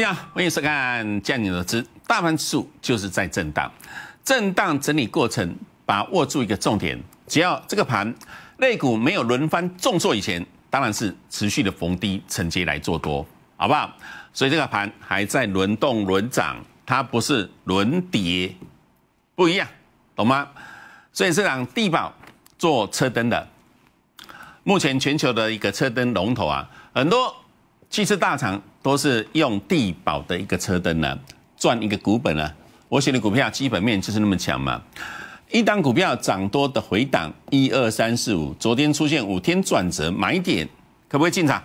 家呀，欢迎收看见你的知》，大盘指数就是在震荡，震荡整理过程，把握住一个重点，只要这个盘肋股没有轮番重挫以前，当然是持续的逢低承接来做多，好不好？所以这个盘还在轮动轮涨，它不是轮跌，不一样，懂吗？所以这场地宝做车灯的，目前全球的一个车灯龙头啊，很多。其车大厂都是用地保的一个车灯呢，赚一个股本呢。我选的股票基本面就是那么强嘛。一档股票涨多的回档，一二三四五，昨天出现五天转折买点，可不可以进场？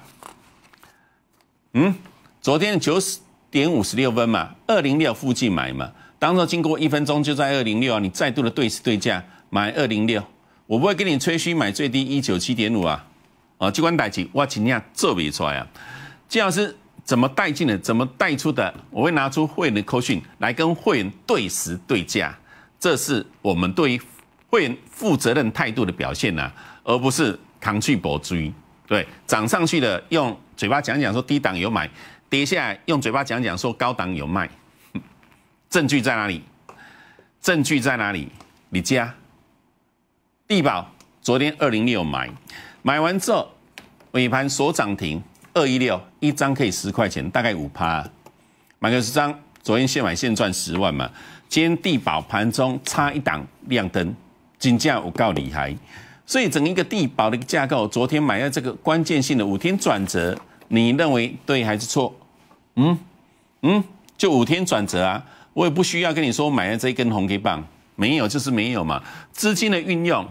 嗯，昨天九十点五十六分嘛，二零六附近买嘛。当中经过一分钟就在二零六啊，你再度的对时对价买二零六，我不会跟你吹嘘买最低一九七点五啊。哦，这关大旗我尽量做不出来啊。金老师怎么带进的，怎么带出的，我会拿出会员的扣讯来跟会员对时对价，这是我们对于会员负责任态度的表现呐，而不是扛去博追。对，涨上去的用嘴巴讲讲说低档有买，跌下来用嘴巴讲讲说高档有卖，证据在哪里？证据在哪里？你家地保昨天二零六买，买完之后尾盘所涨停。二一六一张可以十块钱，大概五趴，买个十张。昨天现买现赚十万嘛。今天地保盘中差一档亮灯，金价我告厉害。所以整一个地保的一个架构，昨天买在这个关键性的五天转折，你认为对还是错？嗯嗯，就五天转折啊，我也不需要跟你说买了这一根红 K 棒，没有就是没有嘛。资金的运用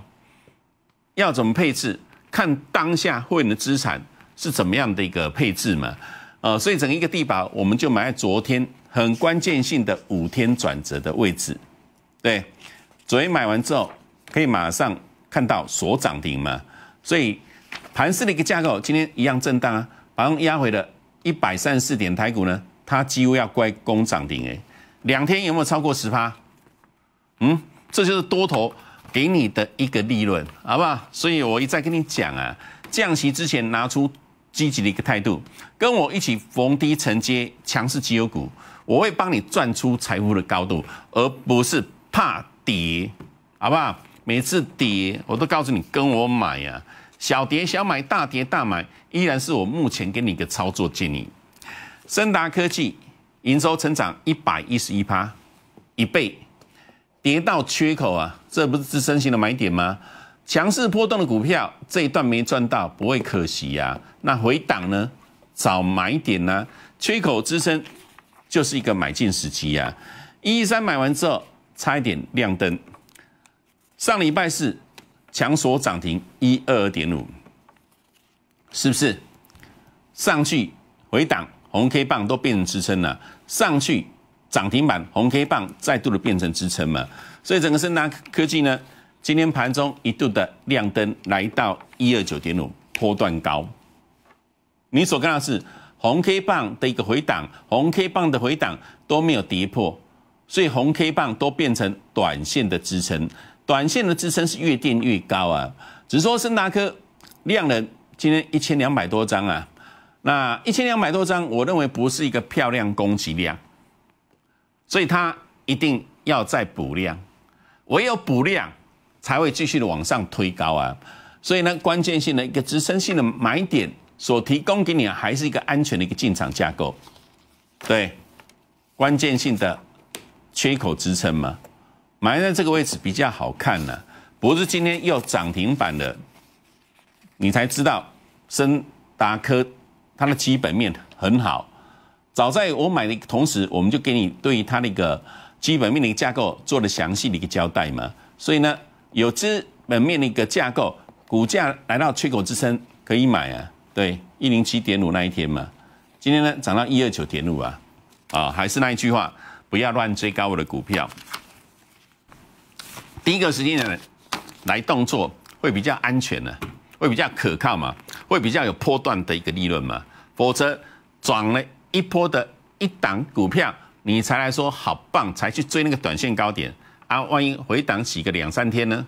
要怎么配置，看当下会的资产。是怎么样的一个配置嘛？呃，所以整一个地保，我们就买在昨天很关键性的五天转折的位置，对。昨天买完之后，可以马上看到所涨停嘛？所以盘市的一个架构，今天一样震荡啊，把空压回了一百三十四点，台股呢，它几乎要乖攻涨停哎，两天有没有超过十趴？嗯，这就是多头给你的一个利润，好不好？所以我一再跟你讲啊，降息之前拿出。积极的一个态度，跟我一起逢低承接强势绩优股，我会帮你赚出财富的高度，而不是怕跌，好不好？每次跌我都告诉你跟我买呀，小跌小买，大跌大买，依然是我目前给你一个操作建议。森达科技营收成长一百一十一趴，一倍，跌到缺口啊，这不是自身性的买点吗？强势波动的股票，这一段没赚到，不会可惜呀。那回档呢？找买点呢？缺口支撑就是一个买进时机呀。一三买完之后，差一点亮灯。上礼拜四强锁涨停一二点五，是不是？上去回档红 K 棒都变成支撑了，上去涨停板红 K 棒再度的变成支撑嘛。所以整个深南科技呢？今天盘中一度的亮灯来到一二九点五，波段高。你所看到是红 K 棒的一个回档，红 K 棒的回档都没有跌破，所以红 K 棒都变成短线的支撑，短线的支撑是越垫越高啊。只说深大科量能今天一千两百多张啊，那一千两百多张我认为不是一个漂亮供给量，所以它一定要再补量，唯有补量。才会继续的往上推高啊，所以呢，关键性的一个支撑性的买点所提供给你还是一个安全的一个进场架构，对，关键性的缺口支撑嘛，埋在这个位置比较好看呢。不是今天又涨停板的，你才知道深达科它的基本面很好。早在我买的同时，我们就给你对于它的一个基本面的一个架构做了详细的一个交代嘛，所以呢。有资本面的一个架构，股价来到缺口支撑可以买啊，对，一零七点五那一天嘛，今天呢涨到一二九点五啊，啊，还是那一句话，不要乱追高我的股票。第一个时间来动作会比较安全呢，会比较可靠嘛，会比较有波段的一个利润嘛，否则转了一波的一档股票，你才来说好棒，才去追那个短线高点。啊，万一回档洗个两三天呢，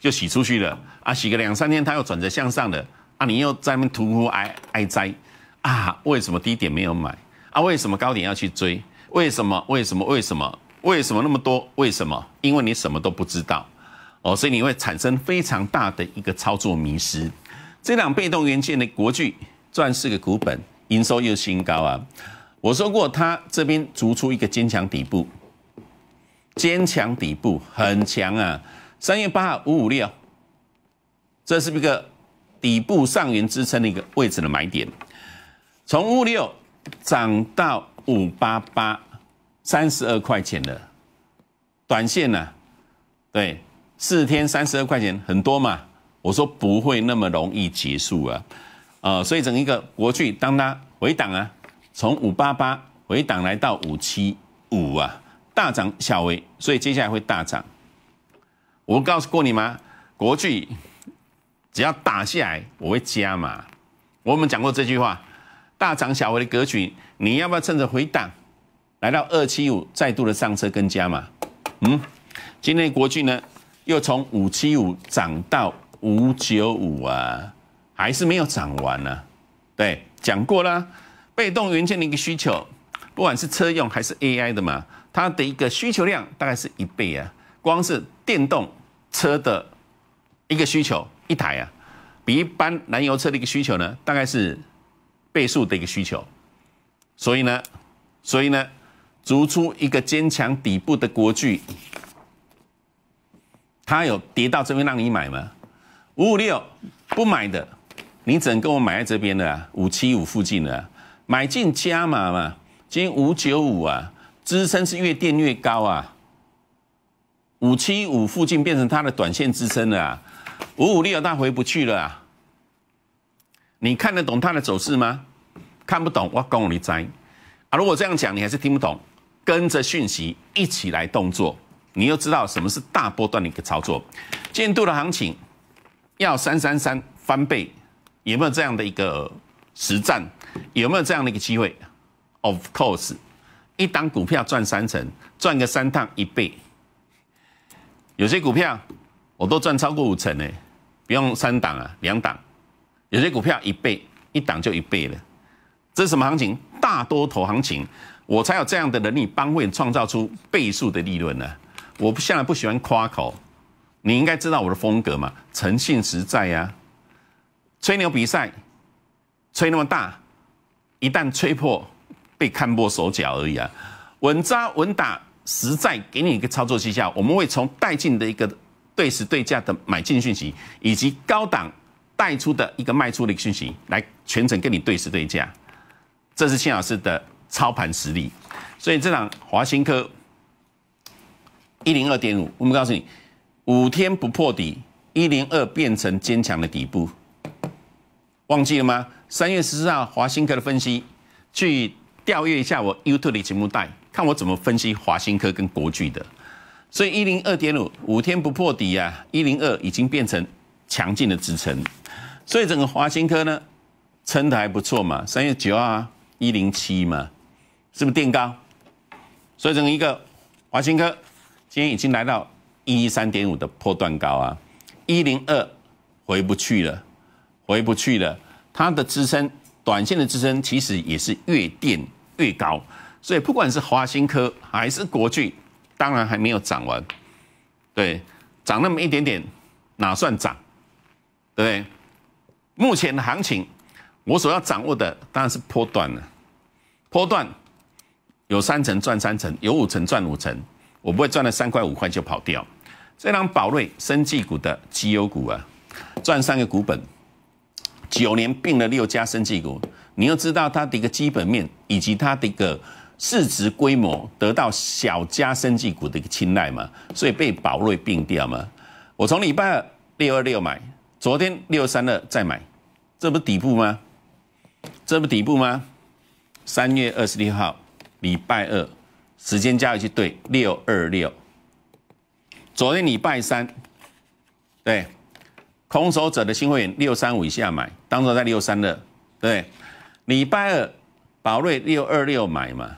就洗出去了啊！洗个两三天，它又转折向上了啊！你又在那屠夫挨挨哉啊？为什么低点没有买啊？为什么高点要去追？为什么？为什么？为什么？为什么那么多？为什么？因为你什么都不知道哦，所以你会产生非常大的一个操作迷失。这两被动元件的国巨，钻四个股本营收又新高啊！我说过，它这边逐出一个坚强底部。坚强底部很强啊！三月八号五五六，这是一个底部上沿支撑的一个位置的买点。从五六涨到五八八，三十二块钱的短线呢，对，四天三十二块钱很多嘛。我说不会那么容易结束啊，呃，所以整一个国巨当它回档啊，从五八八回档来到五七五啊。大涨小维，所以接下来会大涨。我告诉过你吗？国巨只要打下来，我会加嘛。我们讲过这句话，大涨小维的格局，你要不要趁着回档来到二七五再度的上车跟加嘛？嗯，今天国巨呢又从五七五涨到五九五啊，还是没有涨完呢？对，讲过啦，被动元件的一个需求，不管是车用还是 AI 的嘛。它的一个需求量大概是一倍啊，光是电动车的一个需求一台啊，比一般燃油车的一个需求呢，大概是倍数的一个需求。所以呢，所以呢，逐出一个坚强底部的国具，它有跌到这边让你买吗？五五六不买的，你只能跟我买在这边的五七五附近的买进加码嘛，今五九五啊。支撑是越垫越高啊，五七五附近变成它的短线支撑了，五五六它回不去了，啊。你看得懂它的走势吗？看不懂我光你力摘啊！如果这样讲，你还是听不懂，跟着讯息一起来动作，你要知道什么是大波段的一个操作，建度的行情要三三三翻倍，有没有这样的一个实战？有没有这样的一个机会？Of course。一档股票赚三成，赚个三趟一倍。有些股票我都赚超过五成呢，不用三档啊，两档。有些股票一倍，一档就一倍了。这是什么行情？大多头行情，我才有这样的能力帮会创造出倍数的利润呢。我不向来不喜欢夸口，你应该知道我的风格嘛，诚信实在呀。吹牛比赛，吹那么大，一旦吹破。被看破手脚而已啊，稳扎稳打，实在给你一个操作技巧。我们会从带进的一个对时对价的买进讯息，以及高档带出的一个卖出的一个讯息，来全程跟你对时对价。这是谢老师的操盘实力。所以这档华新科一零二点五，我们告诉你，五天不破底，一零二变成坚强的底部。忘记了吗？三月十四号华新科的分析，据。调阅一下我 YouTube 的节目带，看我怎么分析华新科跟国巨的。所以一零二点五五天不破底啊，一零二已经变成强劲的支撑。所以整个华新科呢，撑的还不错嘛。三月九号一零七嘛，是不是垫高？所以整个一个华新科今天已经来到一三点五的破断高啊，一零二回不去了，回不去了，它的支撑。短线的支撑其实也是越垫越高，所以不管是华新科还是国巨，当然还没有涨完，对，涨那么一点点哪算涨？对不对？目前的行情，我所要掌握的当然是波段了。波段有三层赚三层，有五层赚五层，我不会赚了三块五块就跑掉。以然宝瑞、生技股的绩优股啊，赚三个股本。九年并了六家生技股，你要知道它的一个基本面以及它的一个市值规模，得到小家生技股的一个青睐嘛，所以被宝瑞并掉嘛。我从礼拜六二六买，昨天六三二再买，这不底部吗？这不底部吗？三月二十六号，礼拜二，时间加一去对六二六。昨天礼拜三，对。空手者的新会员六三五以下买，当作在六三的，对。礼拜二宝瑞六二六买嘛，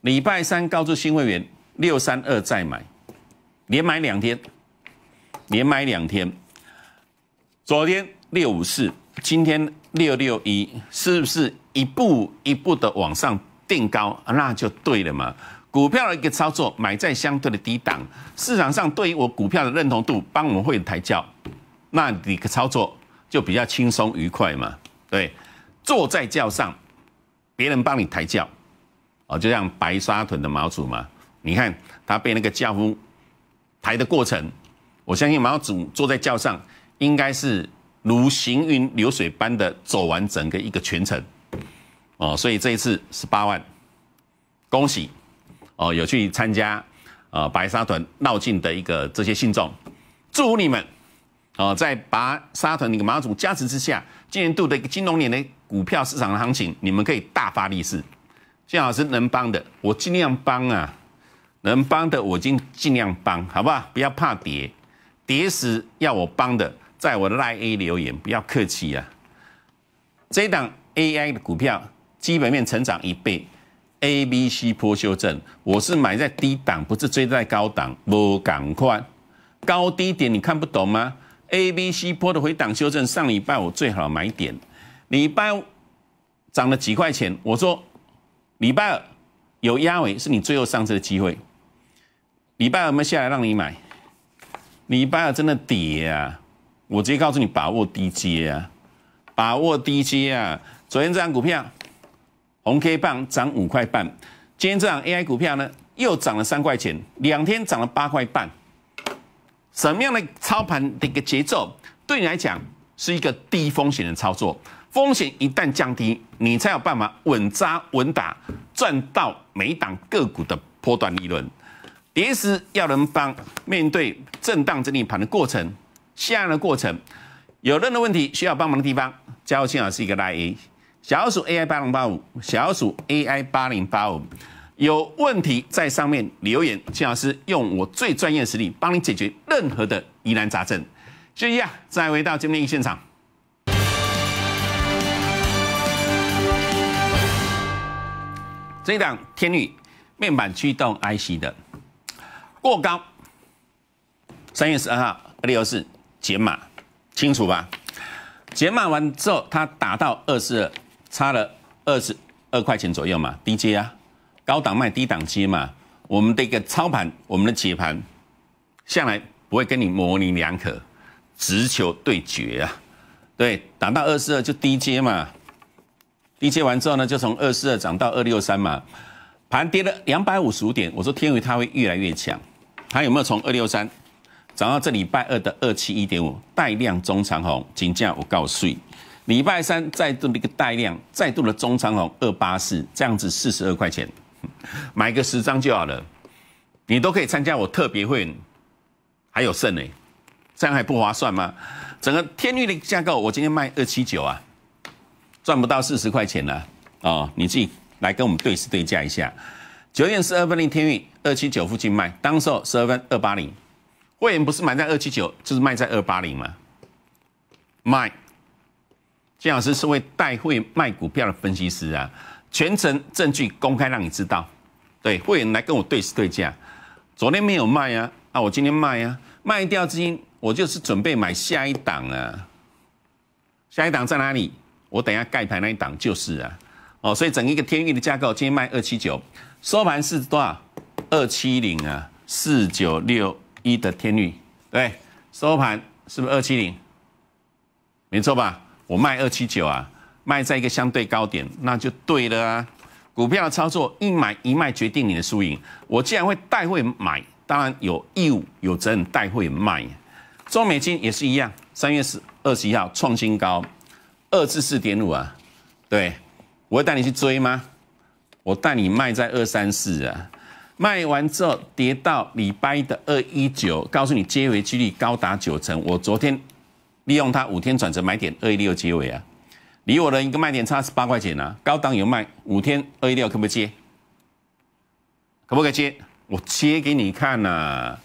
礼拜三告诉新会员六三二再买，连买两天，连买两天。昨天六五四，今天六六一，是不是一步一步的往上定高？那就对了嘛。股票的一个操作，买在相对的低档，市场上对于我股票的认同度，帮我们会抬轿。那你个操作就比较轻松愉快嘛，对，坐在轿上，别人帮你抬轿，哦，就像白沙屯的毛祖嘛，你看他被那个轿夫抬的过程，我相信毛祖坐在轿上，应该是如行云流水般的走完整个一个全程，哦，所以这一次十八万，恭喜，哦，有去参加啊白沙屯闹境的一个这些信众，祝福你们。好，在拔沙屯那个马祖加持之下，今年度的一个金融年的股票市场的行情，你们可以大发利市。谢老师能帮的，我尽量帮啊；能帮的，我已经尽量帮，好不好？不要怕跌，跌时要我帮的，在我的拉 A 留言，不要客气啊。这一档 AI 的股票基本面成长一倍，ABC 波修正，我是买在低档，不是追在高档。不赶快，高低点你看不懂吗？A、B、C 波的回档修正，上礼拜我最好买点。礼拜涨了几块钱，我说礼拜二有压尾，是你最后上车的机会。礼拜二没下来让你买？礼拜二真的跌啊！我直接告诉你，把握低阶啊，把握低阶啊。昨天这张股票红 K 棒涨五块半，今天这张 AI 股票呢又涨了三块钱，两天涨了八块半。什么样的操盘的一个节奏对你来讲是一个低风险的操作？风险一旦降低，你才有办法稳扎稳打赚到每档个股的波段利润。跌时要能帮面对震荡整理盘的过程，下样的过程有任何问题需要帮忙的地方，加入青老师一个大 A，小鼠 AI 八零八五，小鼠 AI 八零八五。有问题在上面留言，金老师用我最专业实力帮你解决任何的疑难杂症。息一啊，再回到今天现场，这一档天宇面板驱动 IC 的过高，三月十二号理由四解码清楚吧？解码完之后，它打到二十二，差了二十二块钱左右嘛？DJ 啊。高档卖，低档接嘛。我们的一个操盘，我们的解盘，向来不会跟你模棱两可，直球对决啊。对，打到二四二就低接嘛。低接完之后呢，就从二四二涨到二六三嘛。盘跌了两百五十五点，我说天宇它会越来越强。它有没有从二六三涨到这礼拜二的二七一点五？带量中长红，金价我告诉你，礼拜三再度的一个带量，再度的中长红二八四，这样子四十二块钱。买个十张就好了，你都可以参加我特别会，还有剩呢，这样还不划算吗？整个天域的架构，我今天卖二七九啊，赚不到四十块钱了啊！你自己来跟我们对视对价一下，九点十二分零天域二七九附近卖，当时候十二分二八零，会员不是买在二七九就是卖在二八零吗？卖，金老师是位带会卖股票的分析师啊。全程证据公开让你知道，对会员来跟我对视对价。昨天没有卖啊，啊我今天卖啊，卖掉资金我就是准备买下一档啊。下一档在哪里？我等下盖牌那一档就是啊。哦，所以整一个天域的架构，今天卖二七九，收盘是多少？二七零啊，四九六一的天域，对，收盘是不是二七零？没错吧？我卖二七九啊。卖在一个相对高点，那就对了啊！股票的操作一买一卖决定你的输赢。我既然会带会买，当然有义务有责任带会卖。中美金也是一样，三月十二十一号创新高二至四点五啊，对，我会带你去追吗？我带你卖在二三四啊，卖完之后跌到礼拜的二一九，告诉你结尾几率高达九成。我昨天利用它五天转折买点二一六接结尾啊。离我的一个卖点差十八块钱啊！高档有卖五天二一六可不可以接？可不可以接？我接给你看呐！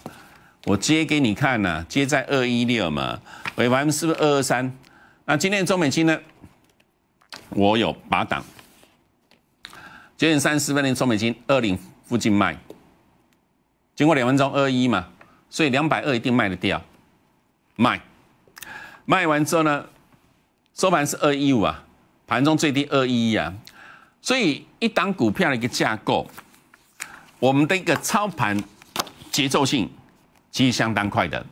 我接给你看呐！接在二一六嘛？尾盘是不是二二三？那今天中美金呢？我有把档，九点三十四分的中美金二零附近卖，经过两分钟二一嘛，所以两百二一定卖得掉，卖，卖完之后呢？收盘是二一五啊，盘中最低二一一啊，所以一档股票的一个架构，我们的一个操盘节奏性其实相当快的，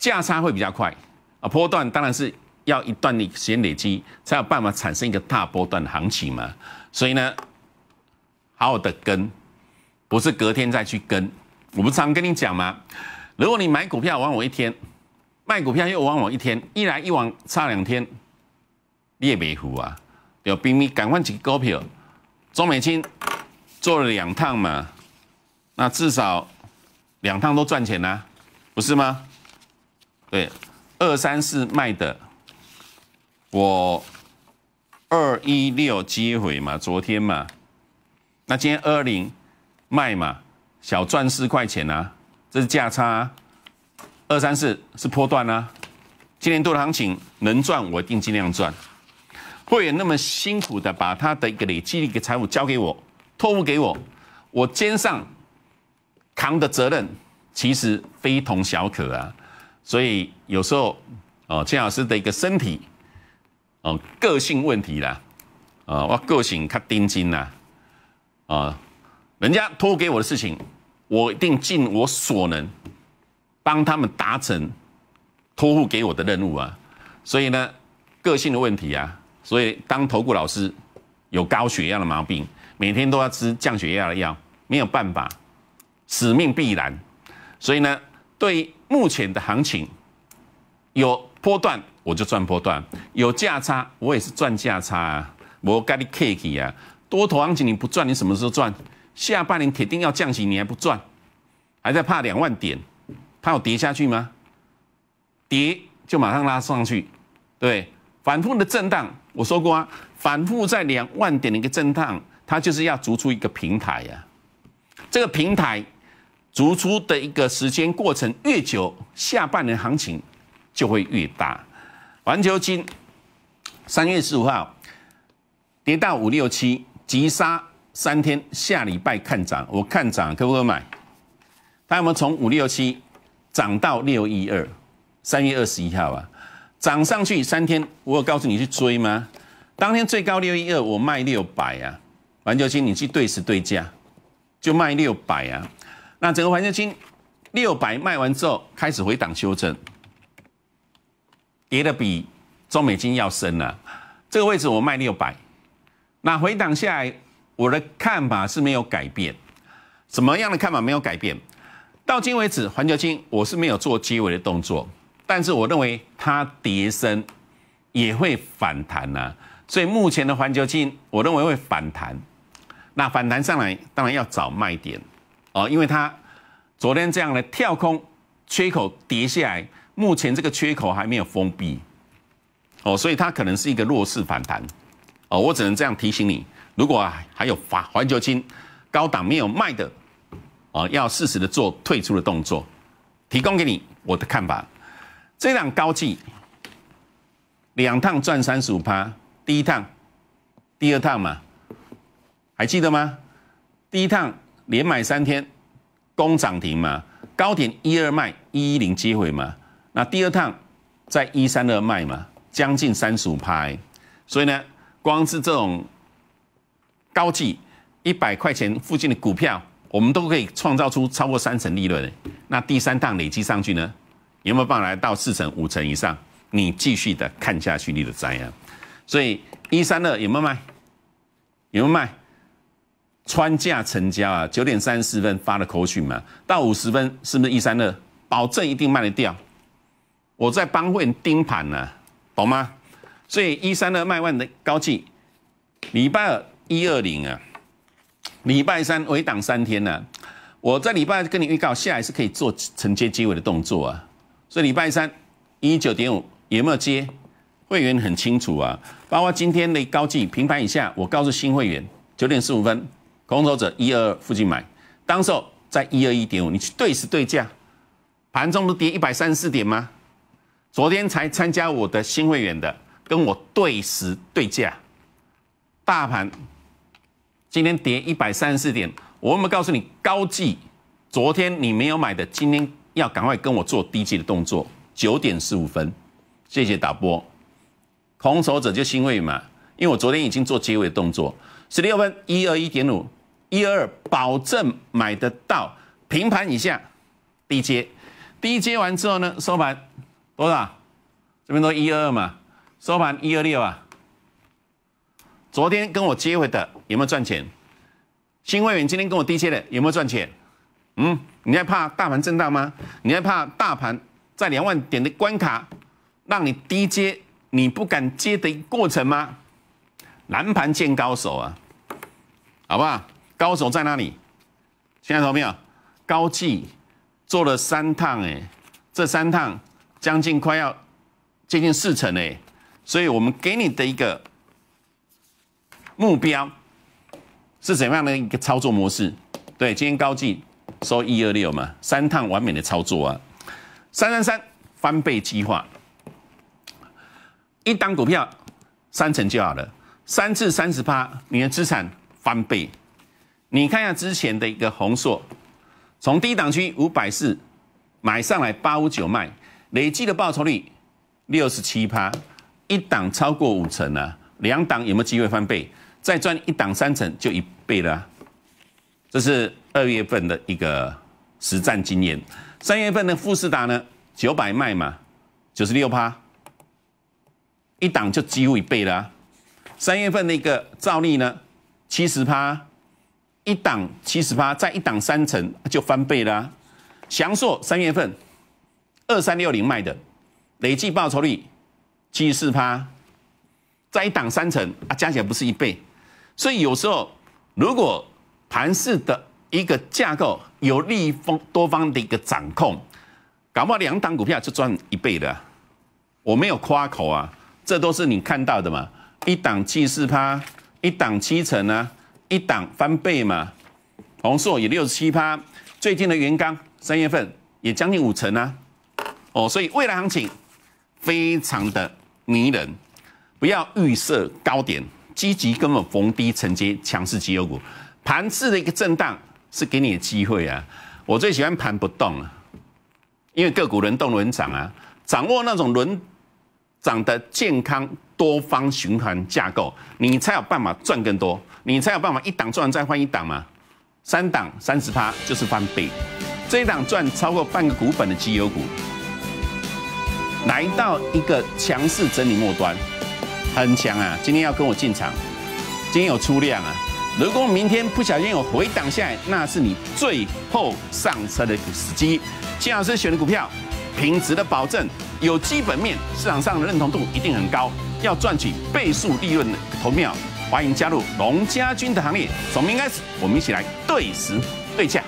价差会比较快啊，波段当然是要一段的时间累积，才有办法产生一个大波段的行情嘛。所以呢，好好的跟，不是隔天再去跟。我不常跟你讲吗？如果你买股票往往一天，卖股票又往往一天，一来一往差两天。也北湖啊，有兵咪赶快去股票。中美清做了两趟嘛，那至少两趟都赚钱啦，不是吗？对，二三四卖的，我二一六接回嘛，昨天嘛，那今天二零卖嘛，小赚四块钱呐，这是价差。二三四是波段啊，今年度的行情能赚我一定尽量赚。会员那么辛苦的把他的一个累积一个财务交给我，托付给我，我肩上扛的责任其实非同小可啊，所以有时候哦，谢老师的一个身体，哦，个性问题啦，啊，我个性看定金啦，啊，人家托付给我的事情，我一定尽我所能帮他们达成托付给我的任务啊，所以呢，个性的问题啊。所以，当投顾老师有高血压的毛病，每天都要吃降血压的药，没有办法，使命必然。所以呢，对目前的行情有波段，我就赚波段；有价差，我也是赚价差啊。我盖你 cake 啊，多头行情你不赚，你什么时候赚？下半年铁定要降息，你还不赚，还在怕两万点，怕有跌下去吗？跌就马上拉上去，对。反复的震荡，我说过啊，反复在两万点的一个震荡，它就是要逐出一个平台呀。这个平台逐出的一个时间过程越久，下半年行情就会越大。环球金三月十五号跌到五六七，急杀三天，下礼拜看涨，我看涨可不可以买？它有没有从五六七涨到六一二？三月二十一号啊。涨上去三天，我有告诉你去追吗？当天最高六一二，我卖六百啊。环球金，你去对时对价，就卖六百啊。那整个环球金六百卖完之后，开始回档修正，跌的比中美金要深了。这个位置我卖六百，那回档下来，我的看法是没有改变。什么样的看法没有改变？到今为止，环球金我是没有做接尾的动作。但是我认为它跌升也会反弹呐，所以目前的环球金，我认为会反弹。那反弹上来，当然要找卖点啊，因为它昨天这样的跳空缺口跌下来，目前这个缺口还没有封闭，哦，所以它可能是一个弱势反弹哦。我只能这样提醒你，如果还有发环球金高档没有卖的哦，要适时的做退出的动作，提供给你我的看法。这辆高技两趟赚三十五趴，第一趟、第二趟嘛，还记得吗？第一趟连买三天，攻涨停嘛，高点一二卖一一零机会嘛，那第二趟在一三二卖嘛，将近三十五趴，所以呢，光是这种高技一百块钱附近的股票，我们都可以创造出超过三成利润。那第三趟累积上去呢？有没有法来到四成五成以上？你继续的看下去你的灾啊。所以一三二有没有卖？有没有卖？穿价成交啊！九点三十四分发了口讯嘛？到五十分是不是一三二？保证一定卖得掉。我在帮会盯盘呢，懂吗？所以一三二卖完的高气，礼拜二一、二、零啊，礼拜三围挡三天呢。我在礼拜跟你预告，下来是可以做承接接尾的动作啊。所以礼拜三，一九点五有没有接？会员很清楚啊，包括今天的高技平盘以下，我告诉新会员，九点十五分空手者一二附近买，当候在一二一点五，你去对时对价，盘中都跌一百三十四点吗？昨天才参加我的新会员的，跟我对时对价，大盘今天跌一百三十四点，我有没有告诉你高技？昨天你没有买的，今天。要赶快跟我做低阶的动作，九点十五分，谢谢打波，空手者就鑫汇嘛，因为我昨天已经做结尾动作，十六分一二一点五一二，保证买得到平盘以下低阶，低阶完之后呢，收盘多少？这边都一二二嘛，收盘一二六啊。昨天跟我接回的有没有赚钱？新会员今天跟我低阶的有没有赚钱？嗯。你还怕大盘震荡吗？你还怕大盘在两万点的关卡让你低接你不敢接的过程吗？蓝盘见高手啊，好不好？高手在哪里？在到没有？高技做了三趟哎，这三趟将近快要接近四成哎，所以我们给你的一个目标是怎样的一个操作模式？对，今天高技收一二六嘛，三趟完美的操作啊！三三三翻倍计划，一档股票三成就好了，三至三十八，你的资产翻倍。你看一下之前的一个红硕，从低档区五百四买上来八五九卖，累计的报酬率六十七趴，一档超过五成啊！两档有没有机会翻倍？再赚一档三成就一倍了。这是二月份的一个实战经验。三月份的富士达呢，九百卖嘛，九十六趴，一档就几乎一倍了。三月份那个兆利呢，七十趴，一档七十趴，再一档三成就翻倍啦。翔硕三月份二三六零卖的，累计报酬率七十四趴，再一档三成啊，加起来不是一倍。所以有时候如果盘市的一个架构有利方多方的一个掌控，搞不好两档股票就赚一倍的，我没有夸口啊，这都是你看到的嘛，一档七四趴，一档七成啊，一档翻倍嘛，红硕也六十七趴，最近的元刚三月份也将近五成啊，哦，所以未来行情非常的迷人，不要预设高点，积极跟我逢低承接强势绩优股。盘次的一个震荡是给你的机会啊！我最喜欢盘不动了，因为个股轮动轮涨啊，掌握那种轮涨的健康多方循环架构，你才有办法赚更多，你才有办法一档赚完再换一档嘛。三档三十趴就是翻倍，这一档赚超过半个股本的绩优股，来到一个强势整理末端，很强啊！今天要跟我进场，今天有出量啊！如果明天不小心有回档下来，那是你最后上车的时机。金老师选的股票，品质的保证，有基本面，市场上的认同度一定很高。要赚取倍数利润，投妙，欢迎加入龙家军的行列。从明天开始，我们一起来对时对价。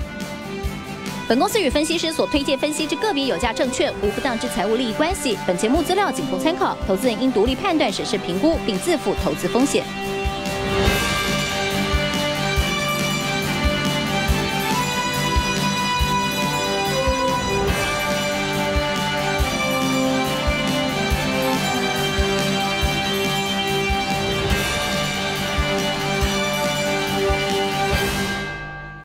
本公司与分析师所推荐分析之个别有价证券无不当之财务利益关系。本节目资料仅供参考，投资人应独立判断、审视、评估，并自负投资风险。